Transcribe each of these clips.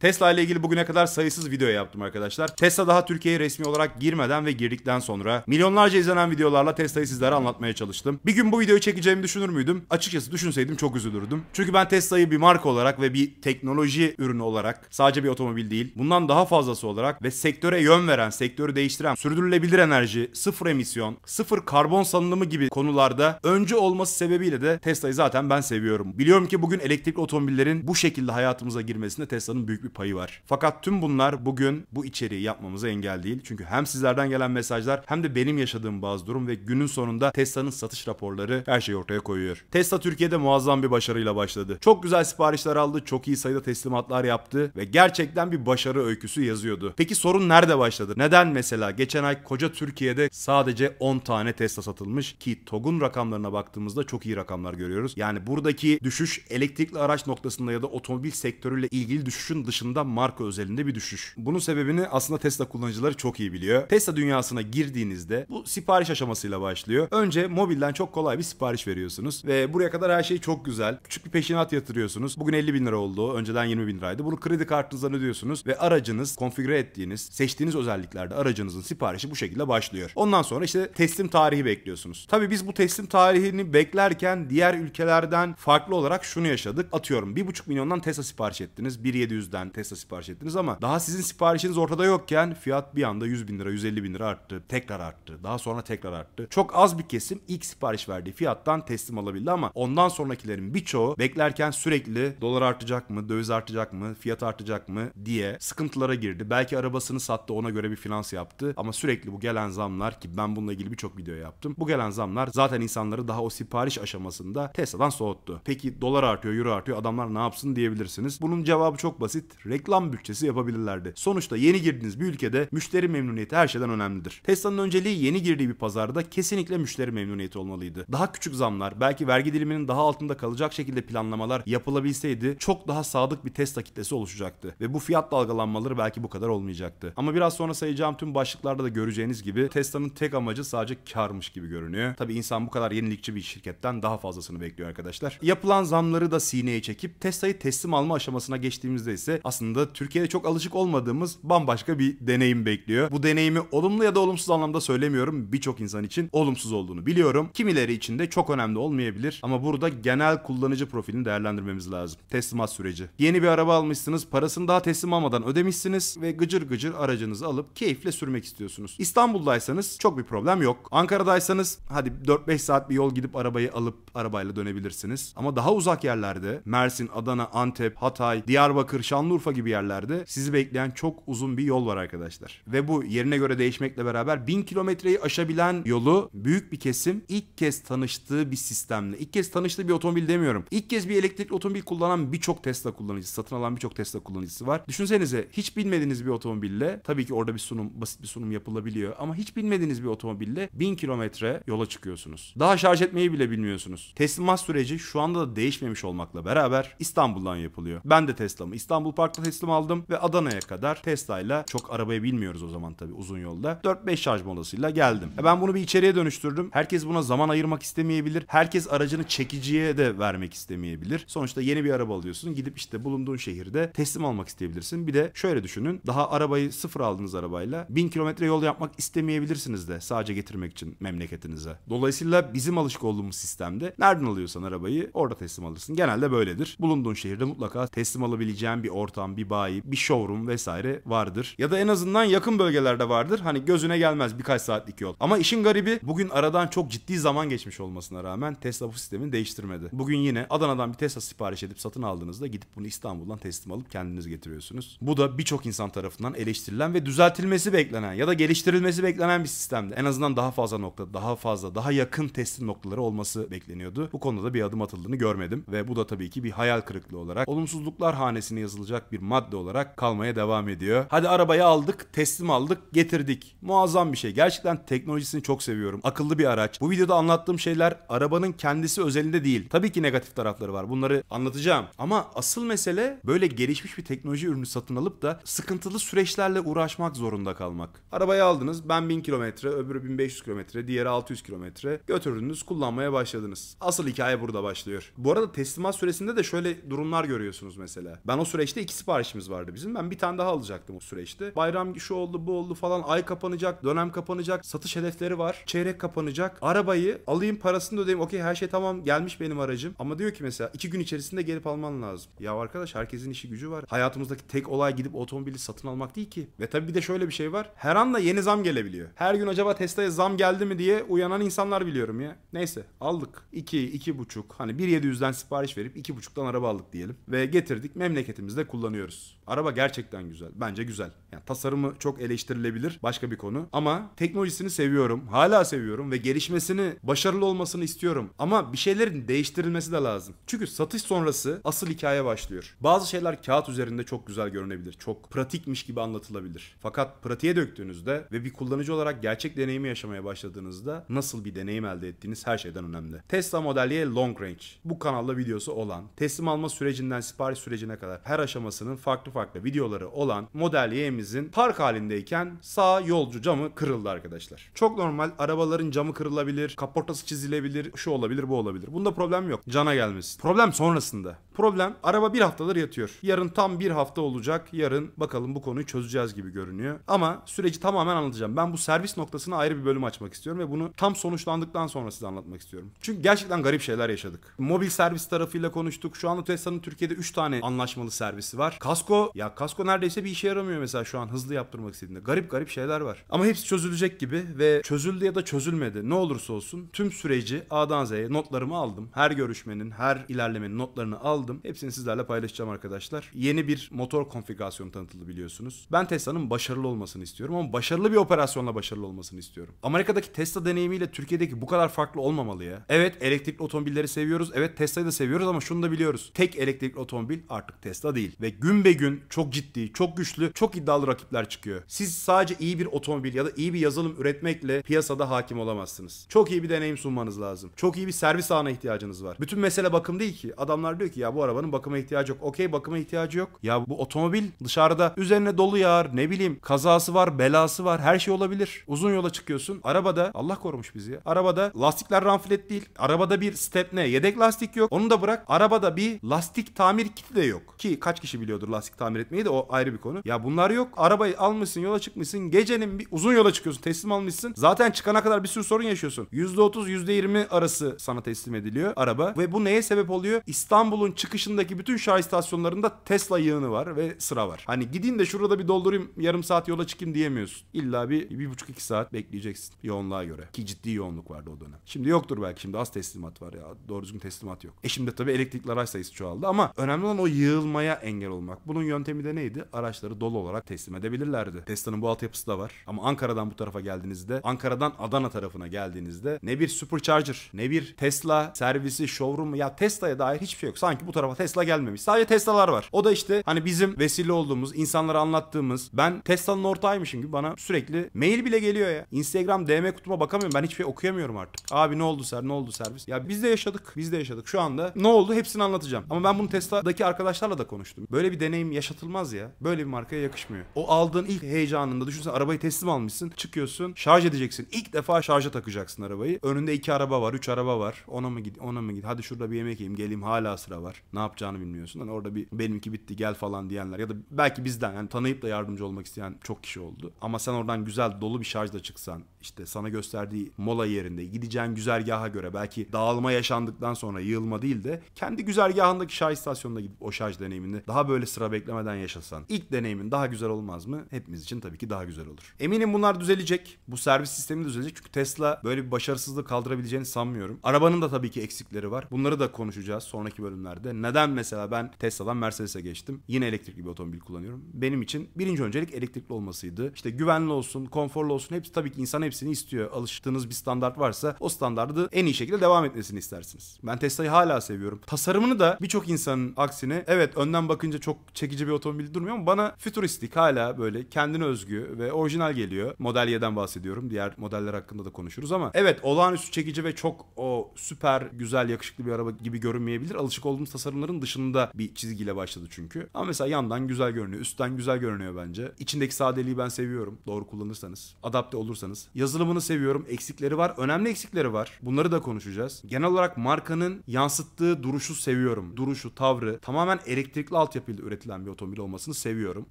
Tesla ile ilgili bugüne kadar sayısız video yaptım arkadaşlar. Tesla daha Türkiye'ye resmi olarak girmeden ve girdikten sonra milyonlarca izlenen videolarla Tesla'yı sizlere anlatmaya çalıştım. Bir gün bu videoyu çekeceğimi düşünür müydüm? Açıkçası düşünseydim çok üzülürdüm. Çünkü ben Tesla'yı bir marka olarak ve bir teknoloji ürünü olarak sadece bir otomobil değil bundan daha fazlası olarak ve sektöre yön veren, sektörü değiştiren, sürdürülebilir enerji, sıfır emisyon, sıfır karbon salınımı gibi konularda önce olması sebebiyle de Tesla'yı zaten ben seviyorum. Biliyorum ki bugün elektrikli otomobillerin bu şekilde hayatımıza girmesinde Tesla'nın büyük bir payı var. Fakat tüm bunlar bugün bu içeriği yapmamıza engel değil. Çünkü hem sizlerden gelen mesajlar hem de benim yaşadığım bazı durum ve günün sonunda Tesla'nın satış raporları her şeyi ortaya koyuyor. Tesla Türkiye'de muazzam bir başarıyla başladı. Çok güzel siparişler aldı, çok iyi sayıda teslimatlar yaptı ve gerçekten bir başarı öyküsü yazıyordu. Peki sorun nerede başladı? Neden mesela geçen ay koca Türkiye'de sadece 10 tane Tesla satılmış ki TOG'un rakamlarına baktığımızda çok iyi rakamlar görüyoruz. Yani buradaki düşüş elektrikli araç noktasında ya da otomobil sektörüyle ilgili düşüşün dışında dışında marka özelinde bir düşüş. Bunun sebebini aslında Tesla kullanıcıları çok iyi biliyor. Tesla dünyasına girdiğinizde bu sipariş aşamasıyla başlıyor. Önce mobilden çok kolay bir sipariş veriyorsunuz ve buraya kadar her şey çok güzel. Küçük bir peşinat yatırıyorsunuz. Bugün 50 bin lira oldu. Önceden 20 bin liraydı. Bunu kredi kartınızdan ödüyorsunuz ve aracınız konfigüre ettiğiniz, seçtiğiniz özelliklerde aracınızın siparişi bu şekilde başlıyor. Ondan sonra işte teslim tarihi bekliyorsunuz. Tabii biz bu teslim tarihini beklerken diğer ülkelerden farklı olarak şunu yaşadık. Atıyorum 1,5 milyondan Tesla sipariş ettiniz. 1.700'den, yani Tesla sipariş ettiniz ama daha sizin siparişiniz ortada yokken fiyat bir anda 100 bin lira 150 bin lira arttı. Tekrar arttı. Daha sonra tekrar arttı. Çok az bir kesim ilk sipariş verdiği fiyattan teslim alabildi ama ondan sonrakilerin birçoğu beklerken sürekli dolar artacak mı, döviz artacak mı, fiyat artacak mı diye sıkıntılara girdi. Belki arabasını sattı ona göre bir finans yaptı ama sürekli bu gelen zamlar ki ben bununla ilgili birçok video yaptım. Bu gelen zamlar zaten insanları daha o sipariş aşamasında Tesla'dan soğuttu. Peki dolar artıyor, euro artıyor adamlar ne yapsın diyebilirsiniz. Bunun cevabı çok basit reklam bütçesi yapabilirlerdi. Sonuçta yeni girdiğiniz bir ülkede müşteri memnuniyeti her şeyden önemlidir. Tesla'nın önceliği yeni girdiği bir pazarda kesinlikle müşteri memnuniyeti olmalıydı. Daha küçük zamlar, belki vergi diliminin daha altında kalacak şekilde planlamalar yapılabilseydi çok daha sadık bir Tesla kitlesi oluşacaktı ve bu fiyat dalgalanmaları belki bu kadar olmayacaktı. Ama biraz sonra sayacağım tüm başlıklarda da göreceğiniz gibi Tesla'nın tek amacı sadece karmış gibi görünüyor. Tabi insan bu kadar yenilikçi bir şirketten daha fazlasını bekliyor arkadaşlar. Yapılan zamları da sineye çekip Tesla'yı teslim alma aşamasına geçtiğimizde ise aslında Türkiye'de çok alışık olmadığımız bambaşka bir deneyim bekliyor. Bu deneyimi olumlu ya da olumsuz anlamda söylemiyorum. Birçok insan için olumsuz olduğunu biliyorum. Kimileri için de çok önemli olmayabilir ama burada genel kullanıcı profilini değerlendirmemiz lazım. Teslimat süreci. Yeni bir araba almışsınız, parasını daha teslim almadan ödemişsiniz ve gıcır gıcır aracınızı alıp keyifle sürmek istiyorsunuz. İstanbul'daysanız çok bir problem yok. Ankara'daysanız hadi 4-5 saat bir yol gidip arabayı alıp arabayla dönebilirsiniz. Ama daha uzak yerlerde Mersin, Adana, Antep, Hatay, Diyarbakır, Şanlıurfa Urfa gibi yerlerde sizi bekleyen çok uzun bir yol var arkadaşlar. Ve bu yerine göre değişmekle beraber 1000 kilometreyi aşabilen yolu büyük bir kesim ilk kez tanıştığı bir sistemle, ilk kez tanıştığı bir otomobil demiyorum. İlk kez bir elektrikli otomobil kullanan birçok Tesla kullanıcısı, satın alan birçok Tesla kullanıcısı var. Düşünsenize hiç bilmediğiniz bir otomobille tabii ki orada bir sunum, basit bir sunum yapılabiliyor ama hiç bilmediğiniz bir otomobille 1000 kilometre yola çıkıyorsunuz. Daha şarj etmeyi bile bilmiyorsunuz. Teslimat süreci şu anda da değişmemiş olmakla beraber İstanbul'dan yapılıyor. Ben de Tesla'mı İstanbul Park farklı teslim aldım ve Adana'ya kadar Tesla çok arabayı bilmiyoruz o zaman tabii uzun yolda. 4-5 şarj molasıyla geldim. E ben bunu bir içeriye dönüştürdüm. Herkes buna zaman ayırmak istemeyebilir. Herkes aracını çekiciye de vermek istemeyebilir. Sonuçta yeni bir araba alıyorsun. Gidip işte bulunduğun şehirde teslim almak isteyebilirsin. Bir de şöyle düşünün. Daha arabayı sıfır aldığınız arabayla 1000 kilometre yol yapmak istemeyebilirsiniz de sadece getirmek için memleketinize. Dolayısıyla bizim alışık olduğumuz sistemde nereden alıyorsan arabayı orada teslim alırsın. Genelde böyledir. Bulunduğun şehirde mutlaka teslim alabileceğin bir ortam ortam, bir bayi, bir showroom vesaire vardır. Ya da en azından yakın bölgelerde vardır. Hani gözüne gelmez birkaç saatlik yol. Ama işin garibi bugün aradan çok ciddi zaman geçmiş olmasına rağmen Tesla bu sistemini değiştirmedi. Bugün yine Adana'dan bir Tesla sipariş edip satın aldığınızda gidip bunu İstanbul'dan teslim alıp kendiniz getiriyorsunuz. Bu da birçok insan tarafından eleştirilen ve düzeltilmesi beklenen ya da geliştirilmesi beklenen bir sistemdi. En azından daha fazla nokta, daha fazla, daha yakın teslim noktaları olması bekleniyordu. Bu konuda da bir adım atıldığını görmedim ve bu da tabii ki bir hayal kırıklığı olarak olumsuzluklar hanesine yazılacak kullanılacak bir madde olarak kalmaya devam ediyor. Hadi arabayı aldık, teslim aldık, getirdik. Muazzam bir şey. Gerçekten teknolojisini çok seviyorum. Akıllı bir araç. Bu videoda anlattığım şeyler arabanın kendisi özelinde değil. Tabii ki negatif tarafları var. Bunları anlatacağım. Ama asıl mesele böyle gelişmiş bir teknoloji ürünü satın alıp da sıkıntılı süreçlerle uğraşmak zorunda kalmak. Arabayı aldınız. Ben 1000 kilometre, öbürü 1500 kilometre, diğeri 600 kilometre. Götürdünüz, kullanmaya başladınız. Asıl hikaye burada başlıyor. Bu arada teslimat süresinde de şöyle durumlar görüyorsunuz mesela. Ben o süreçte iki siparişimiz vardı bizim. Ben bir tane daha alacaktım o süreçte. Bayram şu oldu bu oldu falan. Ay kapanacak, dönem kapanacak, satış hedefleri var. Çeyrek kapanacak. Arabayı alayım parasını da ödeyeyim. Okey her şey tamam gelmiş benim aracım. Ama diyor ki mesela iki gün içerisinde gelip alman lazım. Ya arkadaş herkesin işi gücü var. Hayatımızdaki tek olay gidip otomobili satın almak değil ki. Ve tabii bir de şöyle bir şey var. Her anda yeni zam gelebiliyor. Her gün acaba Tesla'ya zam geldi mi diye uyanan insanlar biliyorum ya. Neyse aldık. 2, 2,5 hani 1.700'den sipariş verip 2,5'dan araba aldık diyelim. Ve getirdik memleketimizde kullandık kullanıyoruz. Araba gerçekten güzel. Bence güzel. Yani tasarımı çok eleştirilebilir. Başka bir konu. Ama teknolojisini seviyorum. Hala seviyorum ve gelişmesini, başarılı olmasını istiyorum. Ama bir şeylerin değiştirilmesi de lazım. Çünkü satış sonrası asıl hikaye başlıyor. Bazı şeyler kağıt üzerinde çok güzel görünebilir. Çok pratikmiş gibi anlatılabilir. Fakat pratiğe döktüğünüzde ve bir kullanıcı olarak gerçek deneyimi yaşamaya başladığınızda nasıl bir deneyim elde ettiğiniz her şeyden önemli. Tesla Model Y Long Range. Bu kanalda videosu olan teslim alma sürecinden sipariş sürecine kadar her aşama aşamasının farklı farklı videoları olan model Y'mizin park halindeyken sağ yolcu camı kırıldı arkadaşlar. Çok normal arabaların camı kırılabilir, kaportası çizilebilir, şu olabilir bu olabilir. Bunda problem yok. Cana gelmesi. Problem sonrasında. Problem araba bir haftadır yatıyor. Yarın tam bir hafta olacak. Yarın bakalım bu konuyu çözeceğiz gibi görünüyor. Ama süreci tamamen anlatacağım. Ben bu servis noktasını ayrı bir bölüm açmak istiyorum ve bunu tam sonuçlandıktan sonra size anlatmak istiyorum. Çünkü gerçekten garip şeyler yaşadık. Mobil servis tarafıyla konuştuk. Şu anda Tesla'nın Türkiye'de 3 tane anlaşmalı servisi meselesi var. Kasko ya kasko neredeyse bir işe yaramıyor mesela şu an hızlı yaptırmak istediğinde. Garip garip şeyler var. Ama hepsi çözülecek gibi ve çözüldü ya da çözülmedi ne olursa olsun tüm süreci A'dan Z'ye notlarımı aldım. Her görüşmenin, her ilerlemenin notlarını aldım. Hepsini sizlerle paylaşacağım arkadaşlar. Yeni bir motor konfigürasyonu tanıtıldı biliyorsunuz. Ben Tesla'nın başarılı olmasını istiyorum ama başarılı bir operasyonla başarılı olmasını istiyorum. Amerika'daki Tesla deneyimiyle Türkiye'deki bu kadar farklı olmamalı ya. Evet elektrikli otomobilleri seviyoruz. Evet Tesla'yı da seviyoruz ama şunu da biliyoruz. Tek elektrikli otomobil artık Tesla değil. Ve ve gün be gün çok ciddi, çok güçlü, çok iddialı rakipler çıkıyor. Siz sadece iyi bir otomobil ya da iyi bir yazılım üretmekle piyasada hakim olamazsınız. Çok iyi bir deneyim sunmanız lazım. Çok iyi bir servis ağına ihtiyacınız var. Bütün mesele bakım değil ki. Adamlar diyor ki ya bu arabanın bakıma ihtiyacı yok. Okey bakıma ihtiyacı yok. Ya bu otomobil dışarıda üzerine dolu yağar, ne bileyim kazası var, belası var, her şey olabilir. Uzun yola çıkıyorsun. Arabada Allah korumuş bizi ya. Arabada lastikler ramflet değil. Arabada bir stepne, yedek lastik yok. Onu da bırak. Arabada bir lastik tamir kiti de yok. Ki kaç kişi kişi biliyordur lastik tamir etmeyi de o ayrı bir konu. Ya bunlar yok. Arabayı almışsın yola çıkmışsın. Gecenin bir uzun yola çıkıyorsun. Teslim almışsın. Zaten çıkana kadar bir sürü sorun yaşıyorsun. %30 %20 arası sana teslim ediliyor araba. Ve bu neye sebep oluyor? İstanbul'un çıkışındaki bütün şarj istasyonlarında Tesla yığını var ve sıra var. Hani gideyim de şurada bir doldurayım yarım saat yola çıkayım diyemiyorsun. İlla bir, bir buçuk iki saat bekleyeceksin yoğunluğa göre. Ki ciddi yoğunluk vardı o dönem. Şimdi yoktur belki şimdi az teslimat var ya. Doğru düzgün teslimat yok. E şimdi tabii elektrikli araç sayısı çoğaldı ama önemli olan o yığılmaya engel engel olmak. Bunun yöntemi de neydi? Araçları dolu olarak teslim edebilirlerdi. Tesla'nın bu altyapısı da var. Ama Ankara'dan bu tarafa geldiğinizde, Ankara'dan Adana tarafına geldiğinizde ne bir supercharger, ne bir Tesla servisi, showroom ya Tesla'ya dair hiçbir şey yok. Sanki bu tarafa Tesla gelmemiş. Sadece Tesla'lar var. O da işte hani bizim vesile olduğumuz, insanlara anlattığımız, ben Tesla'nın ortağıymışım gibi bana sürekli mail bile geliyor ya. Instagram DM kutuma bakamıyorum. Ben hiçbir şey okuyamıyorum artık. Abi ne oldu ser, ne oldu servis? Ya biz de yaşadık, biz de yaşadık. Şu anda ne oldu hepsini anlatacağım. Ama ben bunu Tesla'daki arkadaşlarla da konuştum. Böyle bir deneyim yaşatılmaz ya. Böyle bir markaya yakışmıyor. O aldığın ilk heyecanında düşünsen arabayı teslim almışsın. Çıkıyorsun şarj edeceksin. İlk defa şarja takacaksın arabayı. Önünde iki araba var, üç araba var. Ona mı git, ona mı git. Hadi şurada bir yemek yiyeyim. Geleyim hala sıra var. Ne yapacağını bilmiyorsun. Hani orada bir benimki bitti gel falan diyenler ya da belki bizden yani tanıyıp da yardımcı olmak isteyen çok kişi oldu. Ama sen oradan güzel dolu bir şarjla çıksan işte sana gösterdiği mola yerinde gideceğin güzergaha göre belki dağılma yaşandıktan sonra yığılma değil de kendi güzergahındaki şarj istasyonuna gidip o şarj deneyimini daha daha böyle sıra beklemeden yaşasan, ilk deneyimin daha güzel olmaz mı? Hepimiz için tabii ki daha güzel olur. Eminim bunlar düzelecek. Bu servis sistemi düzelecek. Çünkü Tesla böyle bir başarısızlığı kaldırabileceğini sanmıyorum. Arabanın da tabii ki eksikleri var. Bunları da konuşacağız sonraki bölümlerde. Neden mesela ben Tesla'dan Mercedes'e geçtim? Yine elektrikli bir otomobil kullanıyorum. Benim için birinci öncelik elektrikli olmasıydı. İşte güvenli olsun, konforlu olsun. Hepsi tabii ki insan hepsini istiyor. Alıştığınız bir standart varsa o standardı en iyi şekilde devam etmesini istersiniz. Ben Tesla'yı hala seviyorum. Tasarımını da birçok insanın aksine evet önden bakın bakınca çok çekici bir otomobil durmuyor ama bana futuristik hala böyle kendine özgü ve orijinal geliyor. Model Y'den bahsediyorum. Diğer modeller hakkında da konuşuruz ama evet olağanüstü çekici ve çok o süper güzel yakışıklı bir araba gibi görünmeyebilir. Alışık olduğumuz tasarımların dışında bir çizgiyle başladı çünkü. Ama mesela yandan güzel görünüyor. Üstten güzel görünüyor bence. İçindeki sadeliği ben seviyorum. Doğru kullanırsanız. Adapte olursanız. Yazılımını seviyorum. Eksikleri var. Önemli eksikleri var. Bunları da konuşacağız. Genel olarak markanın yansıttığı duruşu seviyorum. Duruşu, tavrı tamamen elektrikli altyapıyla üretilen bir otomobil olmasını seviyorum.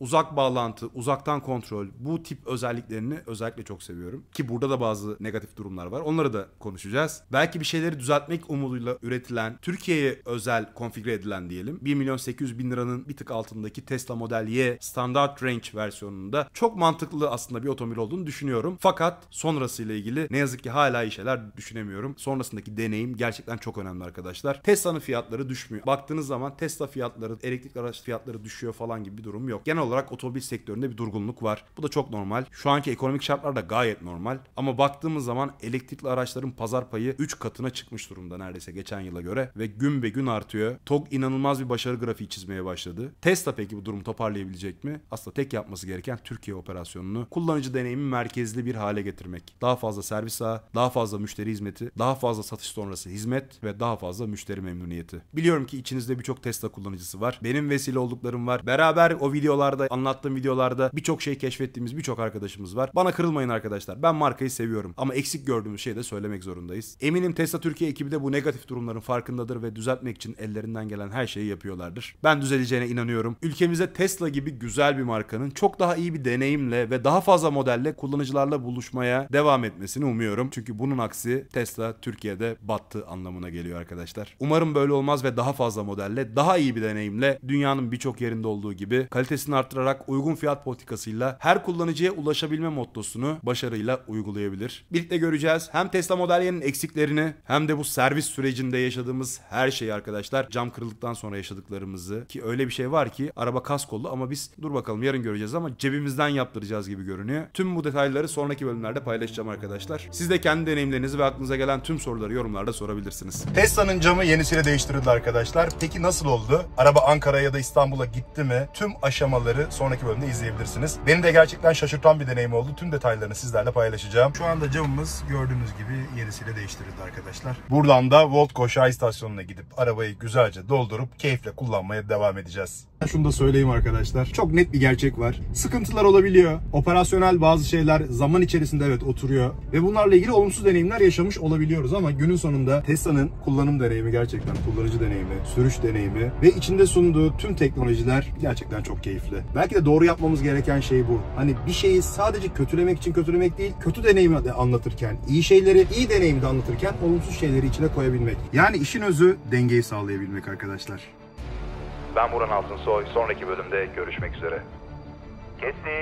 Uzak bağlantı, uzaktan kontrol bu tip özelliklerini özellikle çok seviyorum. Ki burada da bazı negatif durumlar var. Onları da konuşacağız. Belki bir şeyleri şeyleri düzeltmek umuduyla üretilen, Türkiye'ye özel konfigüre edilen diyelim 1 milyon 800 bin liranın bir tık altındaki Tesla Model Y standart range versiyonunda çok mantıklı aslında bir otomobil olduğunu düşünüyorum. Fakat sonrasıyla ilgili ne yazık ki hala iyi şeyler düşünemiyorum. Sonrasındaki deneyim gerçekten çok önemli arkadaşlar. Tesla'nın fiyatları düşmüyor. Baktığınız zaman Tesla fiyatları, elektrikli araç fiyatları düşüyor falan gibi bir durum yok. Genel olarak otomobil sektöründe bir durgunluk var. Bu da çok normal. Şu anki ekonomik şartlar da gayet normal. Ama baktığımız zaman elektrikli araçların pazar payı 3 katına çıkıyor çıkmış durumda neredeyse geçen yıla göre ve gün ve gün artıyor. TOG inanılmaz bir başarı grafiği çizmeye başladı. Tesla peki bu durumu toparlayabilecek mi? Aslında tek yapması gereken Türkiye operasyonunu kullanıcı deneyimi merkezli bir hale getirmek. Daha fazla servis ağı, daha fazla müşteri hizmeti, daha fazla satış sonrası hizmet ve daha fazla müşteri memnuniyeti. Biliyorum ki içinizde birçok Tesla kullanıcısı var. Benim vesile olduklarım var. Beraber o videolarda, anlattığım videolarda birçok şey keşfettiğimiz birçok arkadaşımız var. Bana kırılmayın arkadaşlar. Ben markayı seviyorum ama eksik gördüğümüz şeyi de söylemek zorundayız. Eminim Tesla Türk Türkiye ekibi de bu negatif durumların farkındadır ve düzeltmek için ellerinden gelen her şeyi yapıyorlardır. Ben düzeleceğine inanıyorum. Ülkemize Tesla gibi güzel bir markanın çok daha iyi bir deneyimle ve daha fazla modelle kullanıcılarla buluşmaya devam etmesini umuyorum. Çünkü bunun aksi Tesla Türkiye'de battı anlamına geliyor arkadaşlar. Umarım böyle olmaz ve daha fazla modelle, daha iyi bir deneyimle dünyanın birçok yerinde olduğu gibi kalitesini arttırarak uygun fiyat politikasıyla her kullanıcıya ulaşabilme mottosunu başarıyla uygulayabilir. Birlikte göreceğiz. Hem Tesla modellerinin eksiklerini hem hem de bu servis sürecinde yaşadığımız her şeyi arkadaşlar cam kırıldıktan sonra yaşadıklarımızı ki öyle bir şey var ki araba kas kollu ama biz dur bakalım yarın göreceğiz ama cebimizden yaptıracağız gibi görünüyor. Tüm bu detayları sonraki bölümlerde paylaşacağım arkadaşlar. Siz de kendi deneyimlerinizi ve aklınıza gelen tüm soruları yorumlarda sorabilirsiniz. Tesla'nın camı yenisiyle değiştirildi arkadaşlar. Peki nasıl oldu? Araba Ankara'ya ya da İstanbul'a gitti mi? Tüm aşamaları sonraki bölümde izleyebilirsiniz. Beni de gerçekten şaşırtan bir deneyim oldu. Tüm detaylarını sizlerle paylaşacağım. Şu anda camımız gördüğünüz gibi yenisiyle değiştirildi arkadaşlar arkadaşlar. Buradan da Volt Şah istasyonuna gidip arabayı güzelce doldurup keyifle kullanmaya devam edeceğiz. Şunu da söyleyeyim arkadaşlar. Çok net bir gerçek var. Sıkıntılar olabiliyor. Operasyonel bazı şeyler zaman içerisinde evet oturuyor. Ve bunlarla ilgili olumsuz deneyimler yaşamış olabiliyoruz ama günün sonunda Tesla'nın kullanım deneyimi gerçekten kullanıcı deneyimi, sürüş deneyimi ve içinde sunduğu tüm teknolojiler gerçekten çok keyifli. Belki de doğru yapmamız gereken şey bu. Hani bir şeyi sadece kötülemek için kötülemek değil, kötü deneyimi de anlatırken, iyi şeyleri iyi deneyimde anlatırken olumsuz şeyleri içine koyabilmek. Yani işin özü dengeyi sağlayabilmek arkadaşlar. Ben Buran Altınsoy. Sonraki bölümde görüşmek üzere. Kestik.